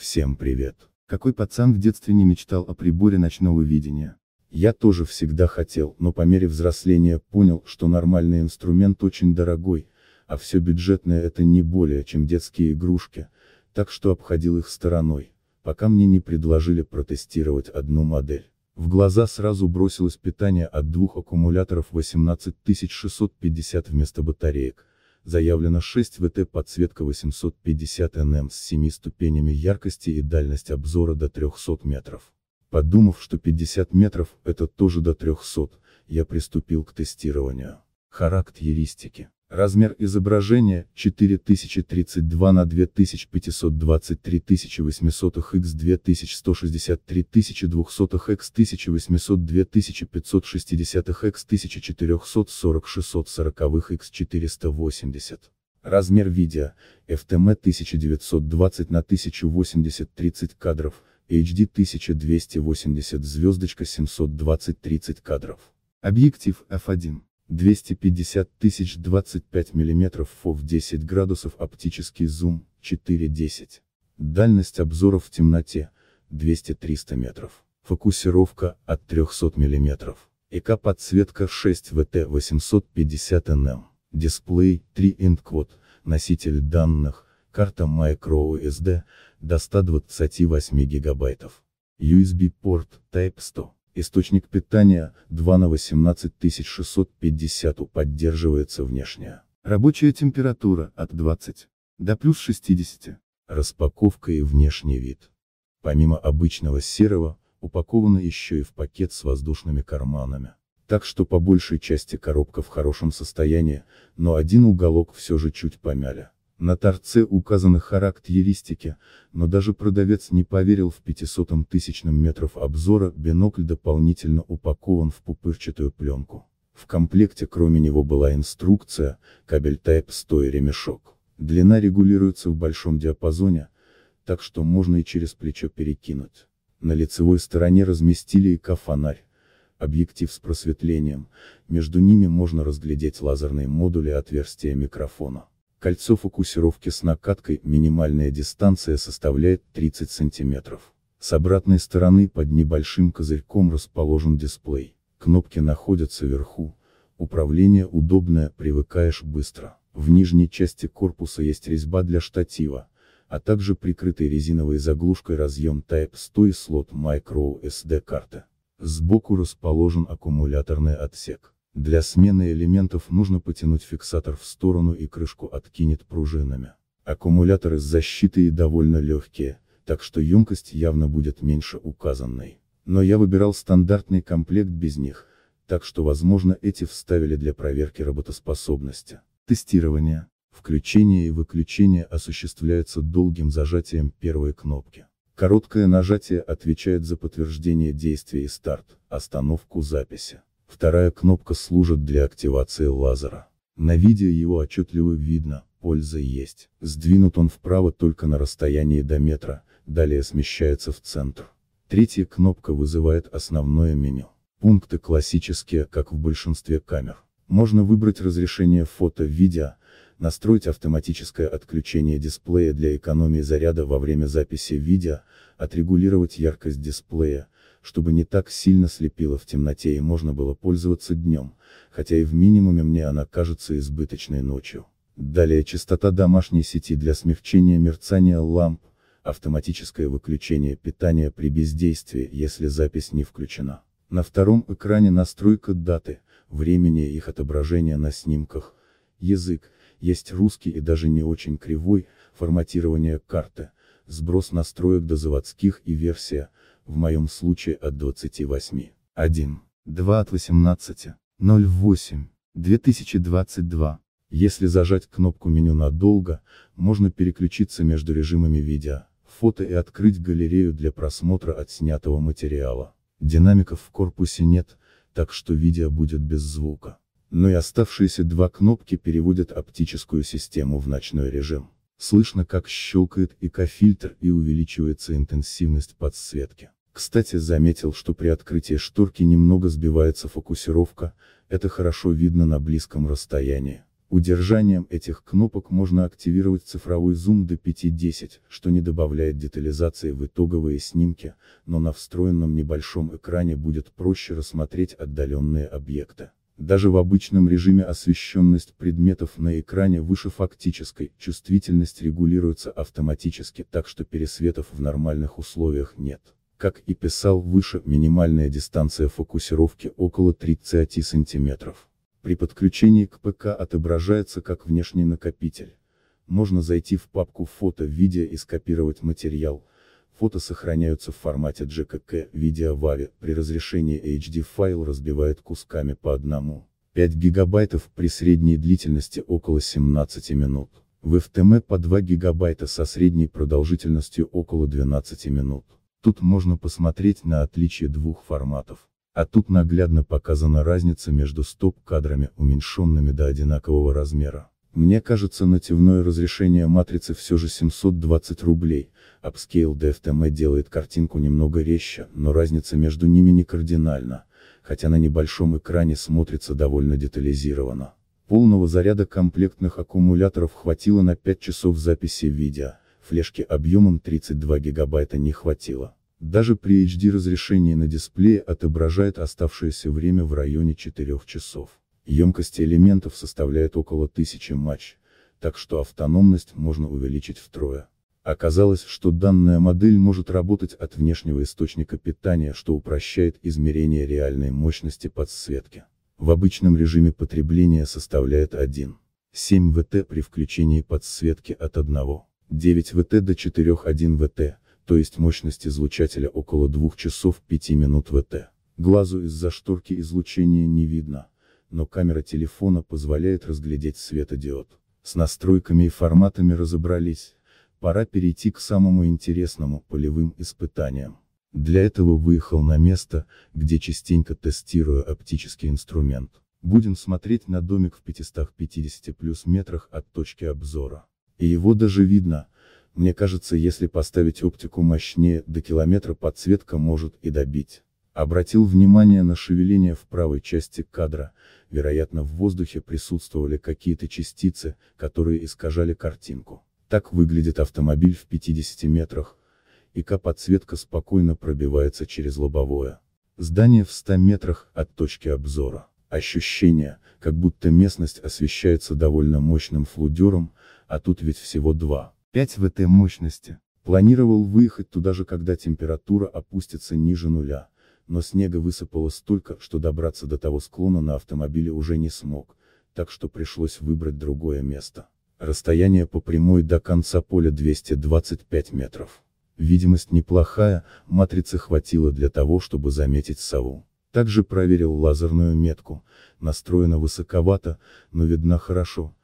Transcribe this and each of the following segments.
Всем привет. Какой пацан в детстве не мечтал о приборе ночного видения? Я тоже всегда хотел, но по мере взросления понял, что нормальный инструмент очень дорогой, а все бюджетное это не более, чем детские игрушки, так что обходил их стороной, пока мне не предложили протестировать одну модель. В глаза сразу бросилось питание от двух аккумуляторов 18650 вместо батареек, заявлено 6 ВТ подсветка 850 нм с 7 ступенями яркости и дальность обзора до 300 метров. Подумав, что 50 метров это тоже до 300, я приступил к тестированию. Характеристики. Размер изображения 4032 на 2523 800 x 2163 200 x 1800 2560 x 1440 640 x 480. Размер видео, FTM 1920 эм на 1080 30 кадров, HD 1280 звездочка 720 30 кадров. Объектив F1. 250 тысяч 25 мм фов 10 градусов оптический зум, 4.10. Дальность обзора в темноте, 200-300 метров. Фокусировка, от 300 мм. ЭК-подсветка 6ВТ-850НМ. Дисплей, 3 эндквот, носитель данных, карта microSD, до 128 гигабайтов. USB-порт Type 100. Источник питания 2 на 18650 У поддерживается внешне. Рабочая температура от 20 до плюс 60. Распаковка и внешний вид. Помимо обычного серого, упакована еще и в пакет с воздушными карманами. Так что по большей части коробка в хорошем состоянии, но один уголок все же чуть помяли. На торце указаны характеристики, но даже продавец не поверил в 500 тысячном метров обзора, бинокль дополнительно упакован в пупырчатую пленку. В комплекте кроме него была инструкция, кабель Type 100 и ремешок. Длина регулируется в большом диапазоне, так что можно и через плечо перекинуть. На лицевой стороне разместили ИК-фонарь, объектив с просветлением, между ними можно разглядеть лазерные модули и отверстия микрофона. Кольцо фокусировки с накаткой, минимальная дистанция составляет 30 см. С обратной стороны под небольшим козырьком расположен дисплей. Кнопки находятся вверху, управление удобное, привыкаешь быстро. В нижней части корпуса есть резьба для штатива, а также прикрытый резиновой заглушкой разъем Type-100 и слот microSD карты. Сбоку расположен аккумуляторный отсек. Для смены элементов нужно потянуть фиксатор в сторону и крышку откинет пружинами. Аккумуляторы с защитой довольно легкие, так что емкость явно будет меньше указанной. Но я выбирал стандартный комплект без них, так что возможно эти вставили для проверки работоспособности. Тестирование. Включение и выключение осуществляется долгим зажатием первой кнопки. Короткое нажатие отвечает за подтверждение действия и старт, остановку записи. Вторая кнопка служит для активации лазера. На видео его отчетливо видно, польза есть. Сдвинут он вправо только на расстоянии до метра, далее смещается в центр. Третья кнопка вызывает основное меню. Пункты классические, как в большинстве камер. Можно выбрать разрешение фото-видео, настроить автоматическое отключение дисплея для экономии заряда во время записи видео, отрегулировать яркость дисплея, чтобы не так сильно слепило в темноте и можно было пользоваться днем, хотя и в минимуме мне она кажется избыточной ночью. Далее частота домашней сети для смягчения мерцания ламп, автоматическое выключение питания при бездействии, если запись не включена. На втором экране настройка даты, времени и их отображения на снимках, язык, есть русский и даже не очень кривой, форматирование карты, сброс настроек до заводских и версия, в моем случае от 28. 1. 2 от 18. 08. 2022. Если зажать кнопку меню надолго, можно переключиться между режимами видео, фото и открыть галерею для просмотра отснятого материала. Динамиков в корпусе нет, так что видео будет без звука. Но и оставшиеся два кнопки переводят оптическую систему в ночной режим. Слышно как щелкает ик и увеличивается интенсивность подсветки. Кстати заметил, что при открытии шторки немного сбивается фокусировка, это хорошо видно на близком расстоянии. Удержанием этих кнопок можно активировать цифровой зум до 5-10, что не добавляет детализации в итоговые снимки, но на встроенном небольшом экране будет проще рассмотреть отдаленные объекты. Даже в обычном режиме освещенность предметов на экране выше фактической, чувствительность регулируется автоматически так что пересветов в нормальных условиях нет. Как и писал выше, минимальная дистанция фокусировки около 30 см. При подключении к ПК отображается как внешний накопитель. Можно зайти в папку фото-видео и скопировать материал. Фото сохраняются в формате JPG, видео в AVI, при разрешении HD файл разбивает кусками по одному. 5 гигабайтов при средней длительности около 17 минут. В FTM по 2 гигабайта со средней продолжительностью около 12 минут. Тут можно посмотреть на отличие двух форматов. А тут наглядно показана разница между стоп-кадрами, уменьшенными до одинакового размера. Мне кажется нативное разрешение матрицы все же 720 рублей, Upscale DFTM э делает картинку немного резче, но разница между ними не кардинальна, хотя на небольшом экране смотрится довольно детализированно. Полного заряда комплектных аккумуляторов хватило на 5 часов записи видео, флешки объемом 32 гигабайта не хватило. Даже при HD разрешении на дисплее отображает оставшееся время в районе 4 часов. Емкости элементов составляет около 1000 матч, так что автономность можно увеличить втрое. Оказалось, что данная модель может работать от внешнего источника питания, что упрощает измерение реальной мощности подсветки. В обычном режиме потребление составляет 1,7 ВТ при включении подсветки от 1. 9 ВТ до 4,1 ВТ, то есть мощность излучателя около 2 часов 5 минут ВТ. Глазу из-за шторки излучения не видно, но камера телефона позволяет разглядеть светодиод. С настройками и форматами разобрались, пора перейти к самому интересному полевым испытаниям. Для этого выехал на место, где частенько тестирую оптический инструмент. Будем смотреть на домик в 550 плюс метрах от точки обзора. И его даже видно. Мне кажется, если поставить оптику мощнее, до километра подсветка может и добить. Обратил внимание на шевеление в правой части кадра, вероятно в воздухе присутствовали какие-то частицы, которые искажали картинку. Так выглядит автомобиль в 50 метрах, и К-подсветка спокойно пробивается через лобовое. Здание в 100 метрах от точки обзора. Ощущение, как будто местность освещается довольно мощным флудером, а тут ведь всего 2. 5 ВТ мощности. Планировал выехать туда же, когда температура опустится ниже нуля, но снега высыпало столько, что добраться до того склона на автомобиле уже не смог, так что пришлось выбрать другое место. Расстояние по прямой до конца поля 225 метров. Видимость неплохая, матрицы хватило для того, чтобы заметить сову. Также проверил лазерную метку, настроена высоковато, но видна хорошо.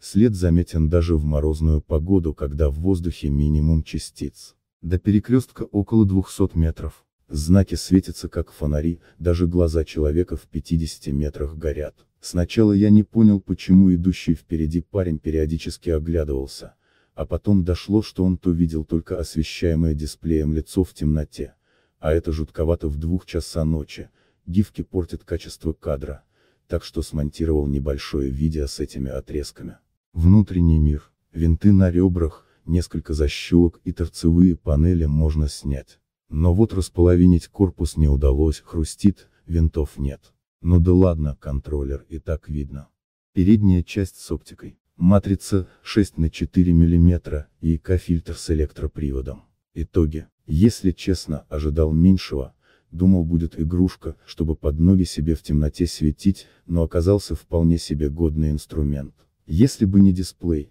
След заметен даже в морозную погоду, когда в воздухе минимум частиц. До перекрестка около 200 метров. Знаки светятся как фонари, даже глаза человека в 50 метрах горят. Сначала я не понял, почему идущий впереди парень периодически оглядывался, а потом дошло, что он то видел только освещаемое дисплеем лицо в темноте, а это жутковато в двух часа ночи, гифки портят качество кадра, так что смонтировал небольшое видео с этими отрезками. Внутренний мир, винты на ребрах, несколько защелок и торцевые панели можно снять. Но вот располовинить корпус не удалось, хрустит, винтов нет. Ну да ладно, контроллер и так видно. Передняя часть с оптикой. Матрица 6 на 4 мм и ИК-фильтр с электроприводом. Итоги. Если честно, ожидал меньшего, думал будет игрушка, чтобы под ноги себе в темноте светить, но оказался вполне себе годный инструмент. Если бы не дисплей,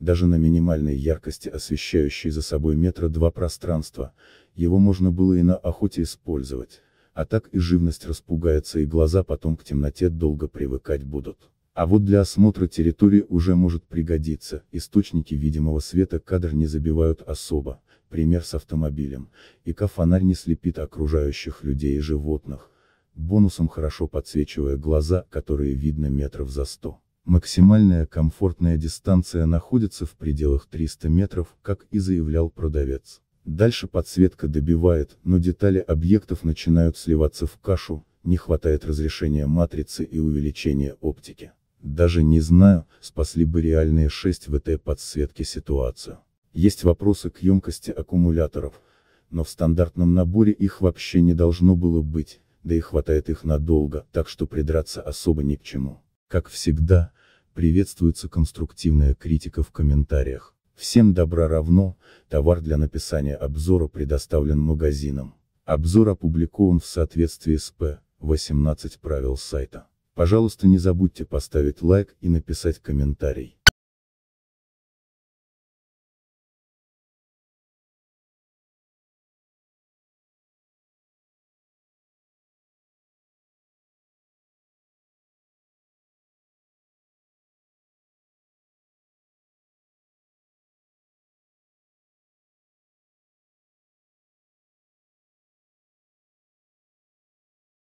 даже на минимальной яркости освещающий за собой метра два пространства, его можно было и на охоте использовать, а так и живность распугается и глаза потом к темноте долго привыкать будут. А вот для осмотра территории уже может пригодиться, источники видимого света кадр не забивают особо, пример с автомобилем, эко-фонарь не слепит окружающих людей и животных, бонусом хорошо подсвечивая глаза, которые видно метров за 100. Максимальная комфортная дистанция находится в пределах 300 метров, как и заявлял продавец. Дальше подсветка добивает, но детали объектов начинают сливаться в кашу, не хватает разрешения матрицы и увеличения оптики. Даже не знаю, спасли бы реальные 6 ВТ подсветки ситуацию. Есть вопросы к емкости аккумуляторов, но в стандартном наборе их вообще не должно было быть, да и хватает их надолго, так что придраться особо ни к чему. Как всегда, приветствуется конструктивная критика в комментариях. Всем добра равно, товар для написания обзора предоставлен магазином. Обзор опубликован в соответствии с П. 18 правил сайта. Пожалуйста не забудьте поставить лайк и написать комментарий.